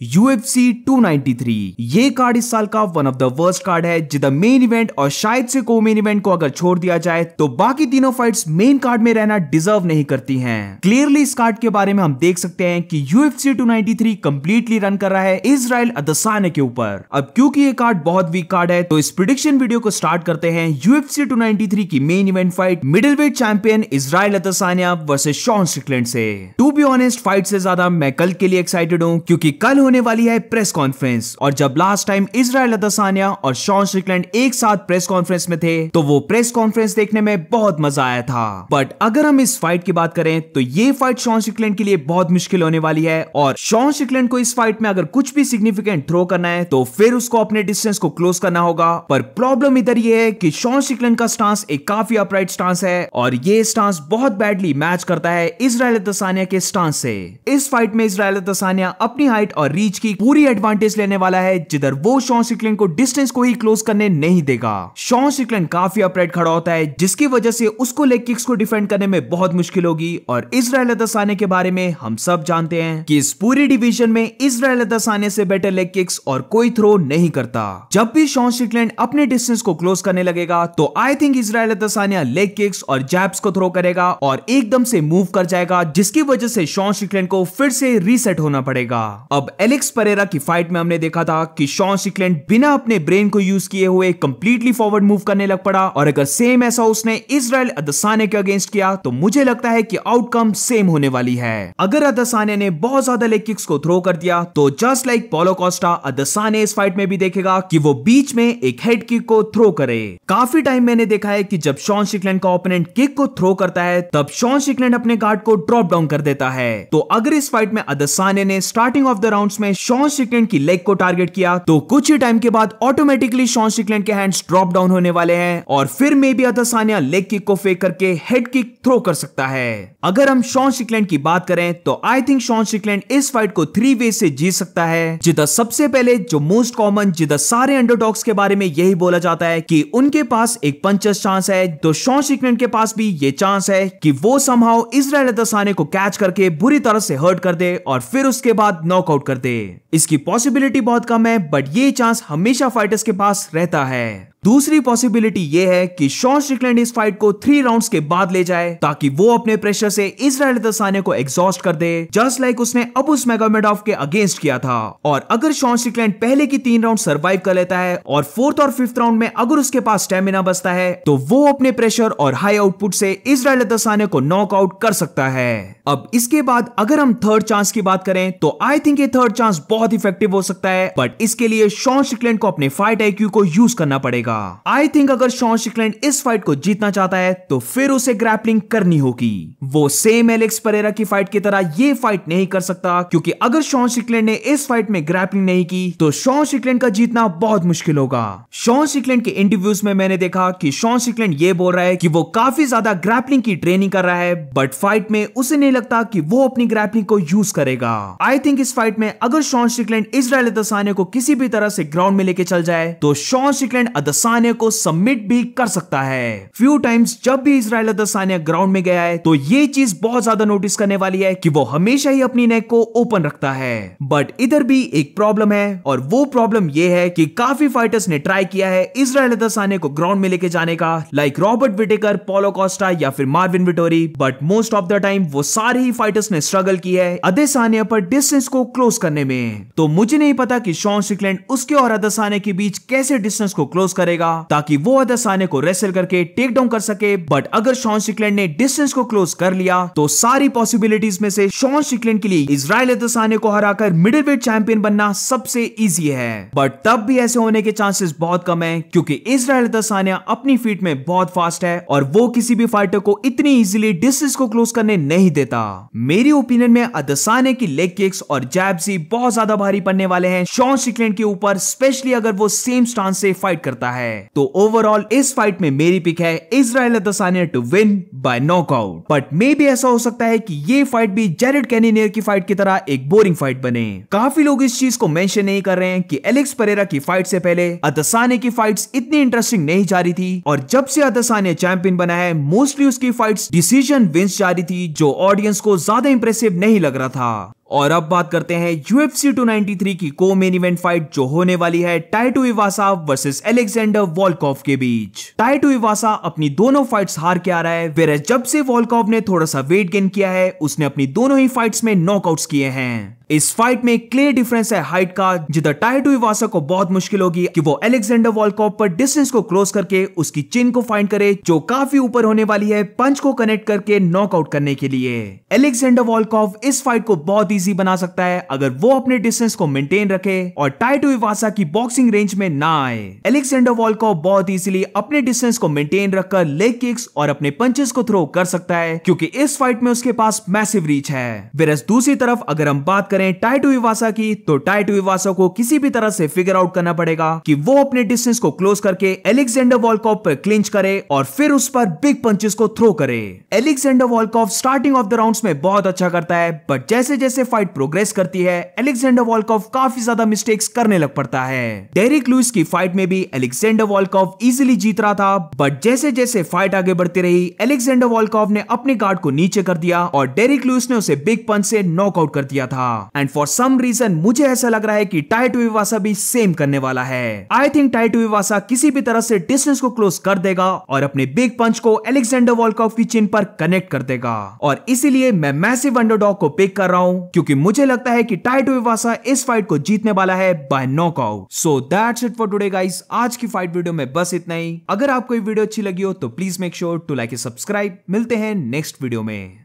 UFC 293 ये card इस साल का one of the worst card है जिद मेन इवेंट और शायद से को मेन इवेंट को अगर छोड़ दिया जाए तो बाकी तीनों फाइट्स मेन कार्ड में रहना डिजर्व नहीं करती हैं क्लियरली इस कार्ड के बारे में हम देख सकते हैं कि UFC 293 कंप्लीटली रन कर रहा है इसराइल अदसाने के ऊपर अब क्योंकि ये कार्ड बहुत वीक कार्ड है तो इस प्रिडिक्शन वीडियो को स्टार्ट करते हैं UFC 293 की main event fight middleweight champion Israel Adesanya versus Sean Strickland से टू बी ऑनेस्ट फाइट से ज्यादा मैं कल के लिए एक्साइटेड हूँ क्योंकि कल होने वाली है प्रेस कॉन्फ्रेंस और जब लास्ट टाइम इसराइल अदसानिया और शॉन श्रिकलैंड एक साथ प्रेस कॉन्फ्रेंस में थे तो वो प्रेस कॉन्फ्रेंस देखने में बहुत मजा आया था बट अगर हम इस फाइट की बात करें तो ये फाइट शॉन श्रिकलैंड के लिए बहुत मुश्किल होने वाली है और शॉन श्रिकलैंड को इस फाइट में अगर कुछ भी सिग्निफिकेंट थ्रो करना है तो फिर उसको अपने डिस्टेंस को क्लोज करना होगा पर प्रॉब्लम इधर ये है कि शॉन श्रिकलैंड का स्टांस एक काफी अपराइट स्टांस है और ये स्टांस बहुत बैडली मैच करता है इसराइल तसानिया के स्टांस से इस फाइट में इसराइल तसानिया अपनी हाइट और रीच की पूरी एडवांटेज लेने वाला है जिधर वो शॉन सिकलन को डिस्टेंस को ही क्लोज करने नहीं देगा शॉन सिकलन काफी अपराइट खड़ा होता है जिसकी वजह से उसको लेग किक्स को डिफेंड करने में बहुत मुश्किल होगी और इसराइल दसाने के बारे में हम सब जानते हैं कि इस पूरी डिवीजन में इसराइल दसाने से बेटर लेग किक्स और कोई थ्रो नहीं करता जब भी शॉन सिकलन अपने डिस्टेंस को क्लोज करने लगेगा तो I think Israel Adesanya leg kicks और जैब्स को थ्रो करेगा और एकदम से मूव कर जाएगा जिसकी वजह से शॉन सिकलन को फिर से रीसेट होना पड़ेगा अब एलेक्स परेरा की फाइट में हमने देखा था कि शॉन सिक्लैंड बिना अपने ब्रेन को यूज किए हुए कंप्लीटली फॉरवर्ड मूव करने लग पड़ा और अगर सेम ऐसा उसने इसराइल अदसाने के अगेंस्ट किया तो मुझे लगता है कि आउटकम सेम होने वाली है अगर अदसाने ने बहुत ज्यादा लेग किक्स को थ्रो कर दिया तो जस्ट लाइक पोलो पोलोकोस्टा अदसाने इस फाइट में भी देखेगा कि वो बीच में एक हेड किक को थ्रो करे काफी टाइम मैंने देखा है कि जब शॉन शिकलैंड का ओपोनेंट किक को थ्रो करता है तब शॉन शिकलैंड अपने गार्ड को ड्रॉप डाउन कर देता है तो अगर इस फाइट में अदसाने ने स्टार्टिंग ऑफ द राउंड में शॉन स्ट्रिकलैंड की लेग को टारगेट किया तो कुछ ही टाइम के बाद ऑटोमेटिकली शॉन स्ट्रिकलैंड के हैंड्स ड्रॉप डाउन होने वाले हैं और फिर maybe Adesanya leg kick को फेंक करके हेड किक थ्रो कर सकता है अगर हम शॉन स्ट्रिकलैंड की बात करें तो आई थिंक शॉन स्ट्रिकलैंड इस फाइट को थ्री वे से जीत सकता है जिधर सबसे पहले जो मोस्ट कॉमन जिधर सारे अंडरडॉग्स के बारे में यही बोला जाता है कि उनके पास एक पंचस चांस है तो शॉन स्ट्रिकलैंड के पास भी ये चांस है कि वो समहाउ इसराइल अदसाने को कैच करके बुरी तरह से हर्ट कर दे और फिर उसके बाद नॉकआउट कर दे सकते इसकी पॉसिबिलिटी बहुत कम है बट ये चांस हमेशा फाइटर्स के पास रहता है दूसरी पॉसिबिलिटी ये है कि शॉन स्ट्रिकलैंड इस फाइट को थ्री राउंड्स के बाद ले जाए ताकि वो अपने प्रेशर से इसराइल दसाने को एग्जॉस्ट कर दे जस्ट लाइक उसने अब उस मेगामेडॉफ के अगेंस्ट किया था और अगर शॉन स्ट्रिकलैंड पहले की तीन राउंड सर्वाइव कर लेता है और फोर्थ और फिफ्थ राउंड में अगर उसके पास स्टेमिना बचता है तो वो अपने प्रेशर और हाई आउटपुट से इसराइल दसाने को नॉकआउट कर सकता है अब इसके बाद अगर हम थर्ड चांस की बात करें तो आई थिंक ये थर्ड चांस बहुत इफेक्टिव हो सकता है बट इसके लिए शॉन स्ट्रिकलैंड को अपने फाइट आई को यूज करना पड़ेगा जाएगा आई थिंक अगर शॉन शिकलैंड इस फाइट को जीतना चाहता है तो फिर उसे ग्रैपलिंग करनी होगी वो सेम एलेक्स परेरा की फाइट की तरह ये फाइट नहीं कर सकता क्योंकि अगर शॉन शिकलैंड ने इस फाइट में ग्रैपलिंग नहीं की तो शॉन शिकलैंड का जीतना बहुत मुश्किल होगा शॉन शिकलैंड के इंटरव्यूज में मैंने देखा कि शॉन शिकलैंड ये बोल रहा है कि वो काफी ज्यादा ग्रैपलिंग की ट्रेनिंग कर रहा है बट फाइट में उसे नहीं लगता कि वो अपनी ग्रैपलिंग को यूज करेगा आई थिंक इस फाइट में अगर शॉन शिकलैंड इसराइल अदसाने को किसी भी तरह से ग्राउंड में लेके चल जाए तो शॉन शिकलैंड अदसाने अदसानिया को सबमिट भी कर सकता है फ्यू टाइम्स जब भी इसराइल अदसानिया ग्राउंड में गया है तो ये चीज बहुत ज्यादा नोटिस करने वाली है कि वो हमेशा ही अपनी नेक को ओपन रखता है बट इधर भी एक प्रॉब्लम है और वो प्रॉब्लम ये है कि काफी फाइटर्स ने ट्राई किया है इसराइल अदसानिया को ग्राउंड में लेके जाने का like Robert Whittaker Paulo Costa या फिर Marvin Vettori but most of the time वो सारे ही फाइटर्स ने स्ट्रगल की है अदेसानिया पर डिस्टेंस को क्लोज करने में तो मुझे नहीं पता कि शॉन सिकलैंड उसके और अदसानिया के बीच कैसे डिस्टेंस को क्लोज करे करेगा ताकि वो अदसाने को रेसल करके टेक डाउन कर सके बट अगर शॉन शिकलैंड ने डिस्टेंस को क्लोज कर लिया तो सारी पॉसिबिलिटीज में से शॉन शिकलैंड के लिए इसराइल अदसाने को हराकर मिडिल वेट चैंपियन बनना सबसे ईजी है बट तब भी ऐसे होने के चांसेस बहुत कम है क्योंकि इसराइल अदसानिया अपनी फीट में बहुत फास्ट है और वो किसी भी फाइटर को इतनी इजिली डिस्टेंस को क्लोज करने नहीं देता मेरी ओपिनियन में अदसाने की लेग किक्स और जैब्स ही बहुत ज्यादा भारी पड़ने वाले हैं शॉन शिकलैंड के ऊपर स्पेशली अगर वो सेम स्टांस से फाइट करता है है तो ओवरऑल इस फाइट में मेरी पिक है Israel Adesanya to win by knockout but मे भी ऐसा हो सकता है कि ये फाइट भी जेरिड कैनिनियर की फाइट की तरह एक बोरिंग फाइट बने काफी लोग इस चीज को मेंशन नहीं कर रहे हैं कि एलेक्स परेरा की फाइट से पहले अदसाने की फाइट्स इतनी इंटरेस्टिंग नहीं जा रही थी और जब से अदसाने चैंपियन बना है मोस्टली उसकी फाइट्स डिसीजन विंस जा रही थी जो ऑडियंस को ज्यादा इंप्रेसिव नहीं लग रहा था और अब बात करते हैं यूएफसी 293 की को मेन इवेंट फाइट जो होने वाली है टाइटो इवासा वर्सेस एलेक्सेंडर वॉलकॉफ के बीच टाइटो इवासा अपनी दोनों फाइट्स हार के आ रहा है वेर जब से वॉलकॉफ ने थोड़ा सा वेट गेन किया है उसने अपनी दोनों ही फाइट्स में नॉकआउट्स किए हैं इस फाइट में क्लियर डिफरेंस है हाइट का जिधर टाइटू इवासा को बहुत मुश्किल होगी कि वो एलेक्सेंडर वॉलकॉप पर डिस्टेंस को क्लोज करके उसकी चिन को फाइंड करे जो काफी ऊपर होने वाली है पंच को कनेक्ट करके नॉकआउट करने के लिए एलेक्सेंडर वॉलकॉफ इस फाइट को बहुत इजी बना सकता है अगर वो अपने डिस्टेंस को मेंटेन रखे और टाइटू इवासा की बॉक्सिंग रेंज में ना आए एलेक्सेंडर वॉलकॉफ बहुत ईजिली अपने डिस्टेंस को मेंटेन रखकर लेग किक्स और अपने पंचेस को थ्रो कर सकता है क्योंकि इस फाइट में उसके पास मैसिव रीच है दूसरी तरफ अगर हम बात करें करें टाइटू विवासा की तो टाइटू विवासा को किसी भी तरह से फिगर आउट करना पड़ेगा कि वो अपने डिस्टेंस को क्लोज करके एलेक्सेंडर वॉलकॉफ पर क्लिंच करे और फिर उस पर बिग पंचेस को थ्रो करे Alexander Volkov starting of the round में बहुत अच्छा करता है बट जैसे जैसे फाइट प्रोग्रेस करती है एलेक्सेंडर वॉलकॉफ काफी ज्यादा मिस्टेक्स करने लग पड़ता है डेरिक लुइस की फाइट में भी एलेक्सेंडर वॉलकॉफ इजिली जीत रहा था बट जैसे जैसे फाइट आगे बढ़ती रही एलेक्सेंडर वॉलकॉफ ने अपने गार्ड को नीचे कर दिया और डेरिक लुइस ने उसे बिग पंच से नॉकआउट कर दिया था एंड फॉर सम रीजन मुझे ऐसा लग रहा है कि टाइट विवासा भी सेम करने वाला है आई थिंक टाइट विवासा किसी भी तरह से डिस्टेंस को क्लोज कर देगा और अपने बिग पंच को एलेक्सेंडर वॉलकॉफ की चिन पर कनेक्ट कर देगा और इसीलिए मैं मैसिव अंडरडॉग को पिक कर रहा हूँ क्योंकि मुझे लगता है कि टाइटो विवासा इस फाइट को जीतने वाला है by knockout so that's it for today guys आज की फाइट वीडियो में बस इतना ही अगर आपको ये वीडियो अच्छी लगी हो तो please make sure to like subscribe मिलते हैं नेक्स्ट वीडियो में